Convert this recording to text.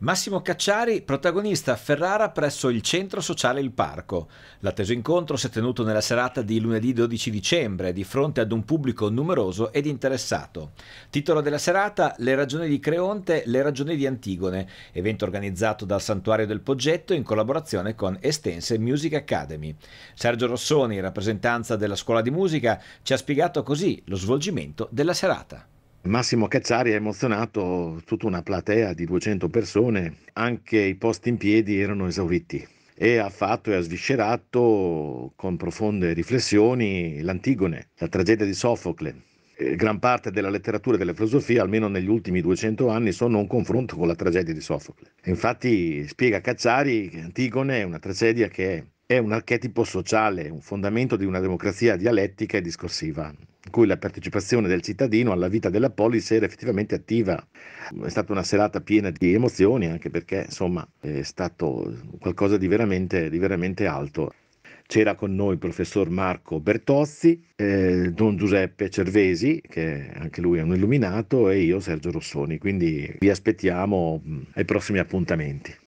Massimo Cacciari, protagonista a Ferrara presso il Centro Sociale Il Parco. L'atteso incontro si è tenuto nella serata di lunedì 12 dicembre di fronte ad un pubblico numeroso ed interessato. Titolo della serata Le ragioni di Creonte, le ragioni di Antigone, evento organizzato dal Santuario del Poggetto in collaborazione con Estense Music Academy. Sergio Rossoni, rappresentanza della Scuola di Musica, ci ha spiegato così lo svolgimento della serata. Massimo Cacciari ha emozionato tutta una platea di 200 persone, anche i posti in piedi erano esauriti e ha fatto e ha sviscerato con profonde riflessioni l'Antigone, la tragedia di Sofocle. gran parte della letteratura e della filosofia, almeno negli ultimi 200 anni, sono un confronto con la tragedia di Sofocle. Infatti, spiega Cacciari che Antigone è una tragedia che è è un archetipo sociale, un fondamento di una democrazia dialettica e discorsiva, in cui la partecipazione del cittadino alla vita della polis era effettivamente attiva. È stata una serata piena di emozioni, anche perché insomma è stato qualcosa di veramente, di veramente alto. C'era con noi il professor Marco Bertozzi, eh, Don Giuseppe Cervesi, che anche lui è un illuminato, e io Sergio Rossoni. Quindi vi aspettiamo mm, ai prossimi appuntamenti.